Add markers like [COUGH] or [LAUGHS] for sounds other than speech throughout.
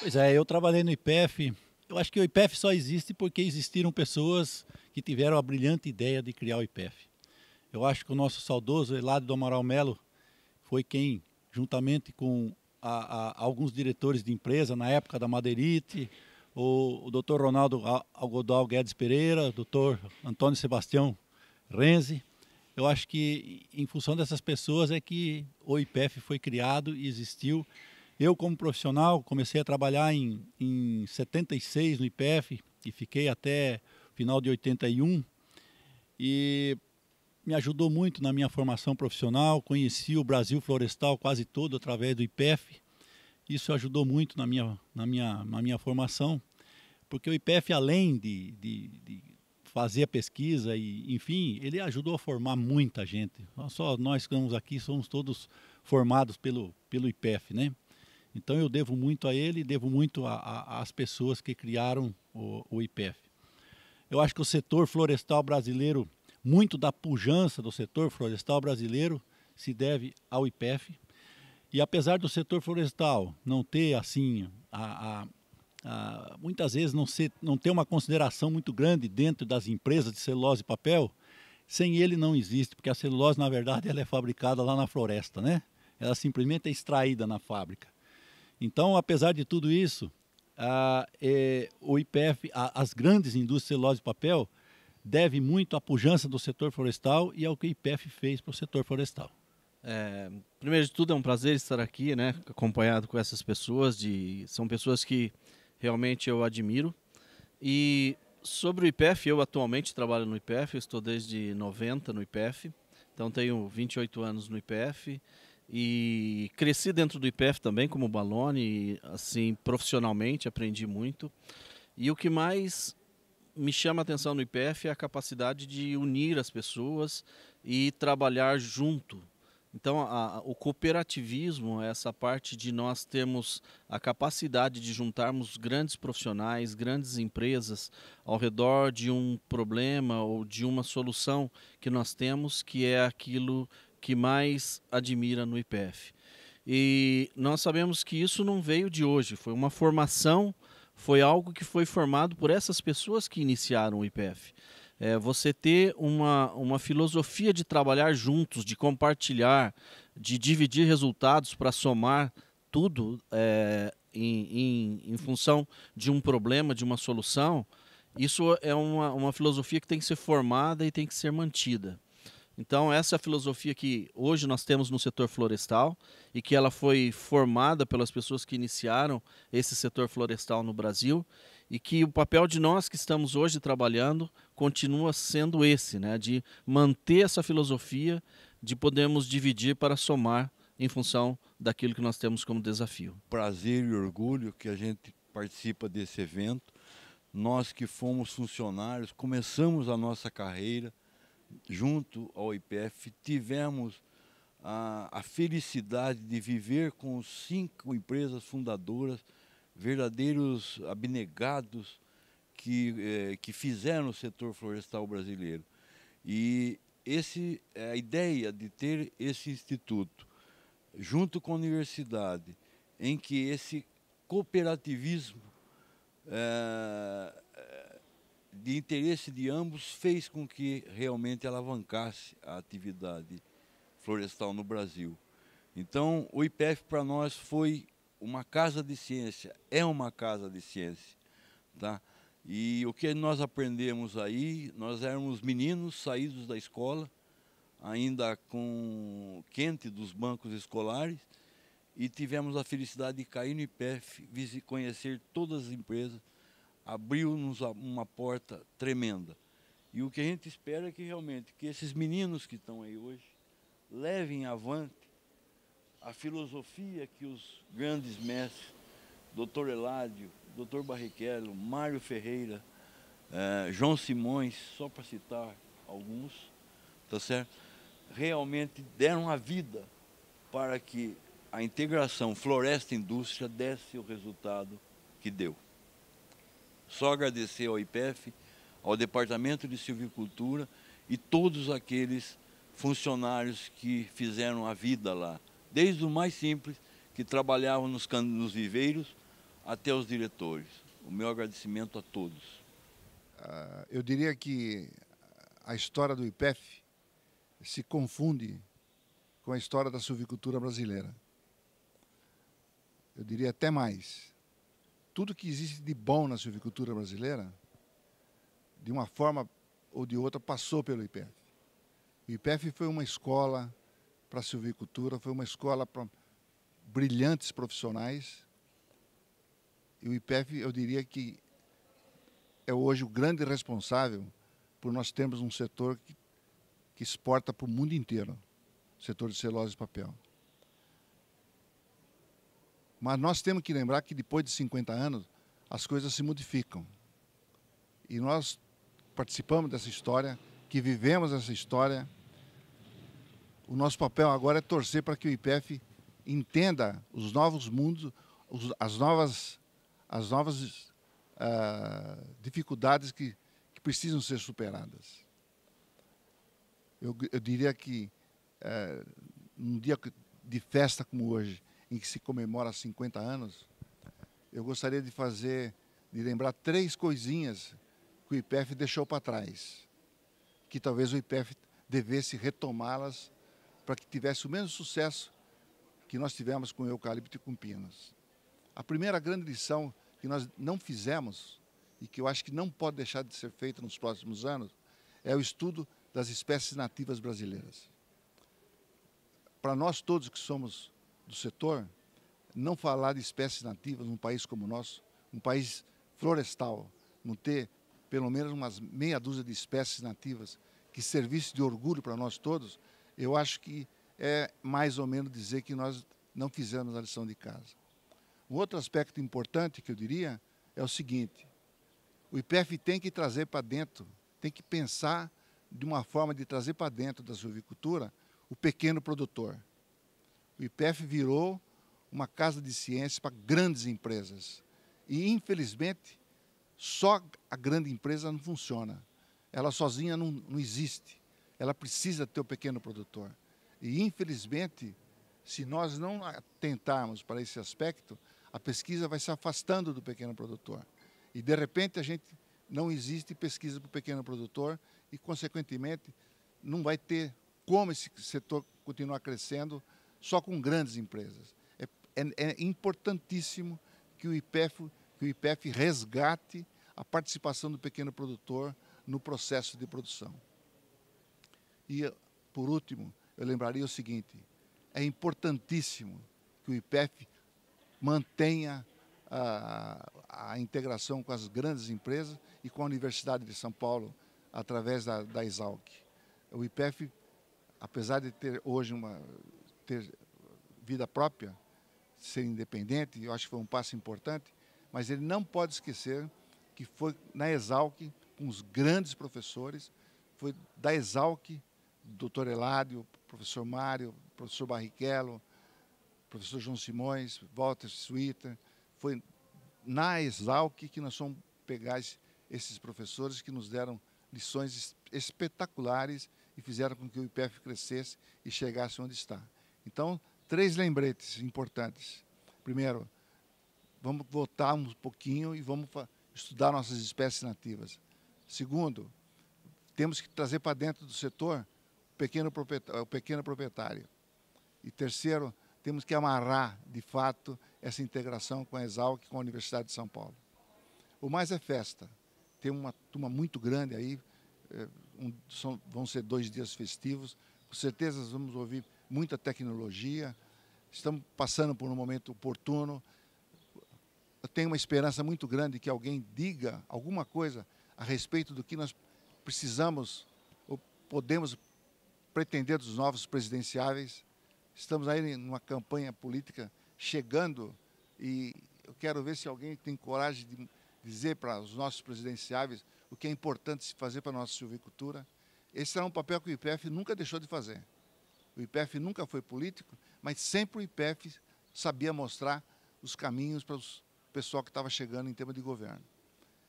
Pois é, eu trabalhei no IPEF. Eu acho que o IPEF só existe porque existiram pessoas que tiveram a brilhante ideia de criar o IPEF. Eu acho que o nosso saudoso Elado do Amaral Melo foi quem, juntamente com a, a, alguns diretores de empresa, na época da Madeirite, o, o doutor Ronaldo Algodal Guedes Pereira, o doutor Antônio Sebastião Renzi, eu acho que em função dessas pessoas é que o IPEF foi criado e existiu eu, como profissional, comecei a trabalhar em, em 76 no IPF e fiquei até final de 81. E me ajudou muito na minha formação profissional. Conheci o Brasil Florestal quase todo através do IPF. Isso ajudou muito na minha, na minha, na minha formação, porque o IPF, além de, de, de fazer a pesquisa, e, enfim, ele ajudou a formar muita gente. Só nós que estamos aqui somos todos formados pelo, pelo IPF, né? Então eu devo muito a ele, devo muito às pessoas que criaram o, o IPF. Eu acho que o setor florestal brasileiro, muito da pujança do setor florestal brasileiro se deve ao IPF. E apesar do setor florestal não ter assim a, a muitas vezes não, ter não uma consideração muito grande dentro das empresas de celulose e papel, sem ele não existe, porque a celulose, na verdade, [LAUGHS] ela é fabricada lá na floresta, né? Ela simplesmente é extraída na fábrica. Então, apesar de tudo isso, a, é, o IPF, a, as grandes indústrias celulose e papel, deve muito à pujança do setor florestal e ao que o IPF fez para o setor florestal. É, primeiro de tudo, é um prazer estar aqui, né, acompanhado com essas pessoas. De, são pessoas que realmente eu admiro. E sobre o IPF, eu atualmente trabalho no IPF, estou desde 90 no IPF, então tenho 28 anos no IPF e cresci dentro do IPF também como balone, assim, profissionalmente, aprendi muito. E o que mais me chama a atenção no IPF é a capacidade de unir as pessoas e trabalhar junto. Então, a, o cooperativismo, é essa parte de nós termos a capacidade de juntarmos grandes profissionais, grandes empresas ao redor de um problema ou de uma solução que nós temos, que é aquilo que mais admira no IPF. E nós sabemos que isso não veio de hoje, foi uma formação, foi algo que foi formado por essas pessoas que iniciaram o IPF. É, você ter uma, uma filosofia de trabalhar juntos, de compartilhar, de dividir resultados para somar tudo é, em, em, em, função de um problema, de uma solução, isso é uma, uma filosofia que tem que ser formada e tem que ser mantida. Então, essa é a filosofia que hoje nós temos no setor florestal e que ela foi formada pelas pessoas que iniciaram esse setor florestal no Brasil e que o papel de nós que estamos hoje trabalhando continua sendo esse, né, de manter essa filosofia, de podermos dividir para somar em função daquilo que nós temos como desafio. Prazer e orgulho que a gente participa desse evento. Nós que fomos funcionários, começamos a nossa carreira junto ao IPF, tivemos a, a felicidade de viver com cinco empresas fundadoras, verdadeiros abnegados que, eh, que fizeram o setor florestal brasileiro. E esse, é a ideia de ter esse instituto junto com a universidade, em que esse cooperativismo eh, de interesse de ambos fez com que realmente alavancasse a atividade florestal no Brasil. Então, o IPF para nós foi uma casa de ciência, é uma casa de ciência. Tá? E o que nós aprendemos aí, nós éramos meninos saídos da escola, ainda com quente dos bancos escolares, e tivemos a felicidade de cair no IPF, conhecer todas as empresas, abriu-nos uma porta tremenda. E o que a gente espera é que realmente que esses meninos que estão aí hoje levem avante a filosofia que os grandes mestres, Dr. Eládio, Dr. Barrichello, Mário Ferreira, eh, João Simões, só para citar alguns, tá certo? Realmente deram a vida para que a integração floresta-indústria desse o resultado que deu. Só agradecer ao IPEF, ao Departamento de Silvicultura e todos aqueles funcionários que fizeram a vida lá, desde o mais simples, que trabalhavam nos, nos viveiros, até os diretores. O meu agradecimento a todos. Ah, eu diria que a história do IPEF se confunde com a história da silvicultura brasileira. Eu diria até mais tudo que existe de bom na silvicultura brasileira, de uma forma ou de outra, passou pelo IPEF. O IPEF foi uma escola para a silvicultura, foi uma escola para brilhantes profissionais. E o IPEF, eu diria que é hoje o grande responsável por nós termos um setor que, que exporta para o mundo inteiro, o setor de celulose e papel. Mas nós temos que lembrar que depois de 50 anos as coisas se modificam. E nós participamos dessa história, que vivemos essa história. O nosso papel agora é torcer para que o IPF entenda os novos mundos, as novas, as novas uh, dificuldades que, que, precisam ser superadas. Eu, eu diria que uh, num dia de festa como hoje, em que se comemora 50 anos, eu gostaria de fazer, de lembrar três coisinhas que o IPF deixou para trás, que talvez o IPF devesse retomá-las para que tivesse o mesmo sucesso que nós tivemos com o eucalipto e com pinos. A primeira grande lição que nós não fizemos e que eu acho que não pode deixar de ser feita nos próximos anos é o estudo das espécies nativas brasileiras. Para nós todos que somos do setor, não falar de espécies nativas num país como o nosso, um país florestal, não ter pelo menos umas meia dúzia de espécies nativas que servisse de orgulho para nós todos, eu acho que é mais ou menos dizer que nós não fizemos a lição de casa. Um outro aspecto importante que eu diria é o seguinte: o IPF tem que trazer para dentro, tem que pensar de uma forma de trazer para dentro da silvicultura o pequeno produtor. O IPF virou uma casa de ciência para grandes empresas. E, infelizmente, só a grande empresa não funciona. Ela sozinha não, não existe. Ela precisa ter o pequeno produtor. E, infelizmente, se nós não atentarmos para esse aspecto, a pesquisa vai se afastando do pequeno produtor. E, de repente, a gente não existe pesquisa para o pequeno produtor e, consequentemente, não vai ter como esse setor continuar crescendo só com grandes empresas. É, é, é importantíssimo que o, IPF, que o IPF resgate a participação do pequeno produtor no processo de produção. E, por último, eu lembraria o seguinte: é importantíssimo que o IPF mantenha a, a, integração com as grandes empresas e com a Universidade de São Paulo através da, da Exalc. O IPF, apesar de ter hoje uma ter vida própria, ser independente, eu acho que foi um passo importante, mas ele não pode esquecer que foi na Exalc, com os grandes professores, foi da Exalc, doutor Eládio, professor Mário, professor Barrichello, professor João Simões, Walter Suíter, foi na Exalc que nós fomos pegar esses professores que nos deram lições espetaculares e fizeram com que o IPF crescesse e chegasse onde está. Então, três lembretes importantes. Primeiro, vamos voltar um pouquinho e vamos estudar nossas espécies nativas. Segundo, temos que trazer para dentro do setor o pequeno proprietário. O pequeno proprietário. E terceiro, temos que amarrar, de fato, essa integração com a Exalc e com a Universidade de São Paulo. O mais é festa. Tem uma turma muito grande aí, eh, um, são, vão ser dois dias festivos. Com certeza vamos ouvir muita tecnologia, estamos passando por um momento oportuno. Eu tenho uma esperança muito grande que alguém diga alguma coisa a respeito do que nós precisamos ou podemos pretender dos novos presidenciáveis. Estamos aí numa campanha política chegando e eu quero ver se alguém tem coragem de dizer para os nossos presidenciáveis o que é importante se fazer para a nossa silvicultura. Esse será um papel que o IPF nunca deixou de fazer. O IPF nunca foi político, mas sempre o IPF sabia mostrar os caminhos para o pessoal que estava chegando em tema de governo.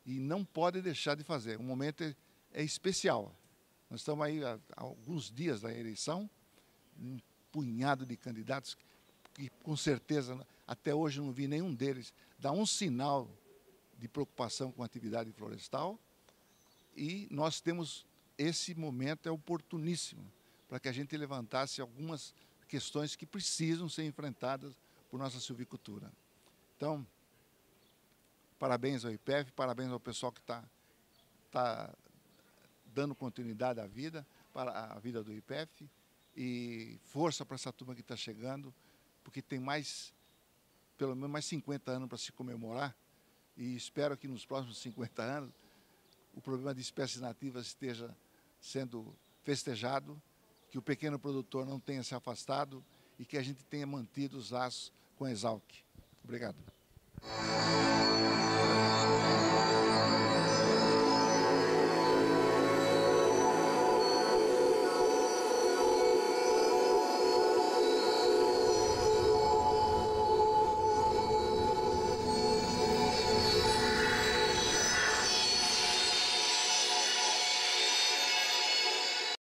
E não pode deixar de fazer. O momento é, é especial. Nós estamos aí há, há alguns dias da eleição, um punhado de candidatos que com certeza até hoje não vi nenhum deles dar um sinal de preocupação com a atividade florestal. E nós temos esse momento é oportuníssimo para que a gente levantasse algumas questões que precisam ser enfrentadas por nossa silvicultura. Então, parabéns ao IPEF, parabéns ao pessoal que está tá dando continuidade à vida, para a vida do IPEF, e força para essa turma que está chegando, porque tem mais, pelo menos mais 50 anos para se comemorar, e espero que nos próximos 50 anos o problema de espécies nativas esteja sendo festejado que o pequeno produtor não tenha se afastado e que a gente tenha mantido os laços com a Exalc. Obrigado.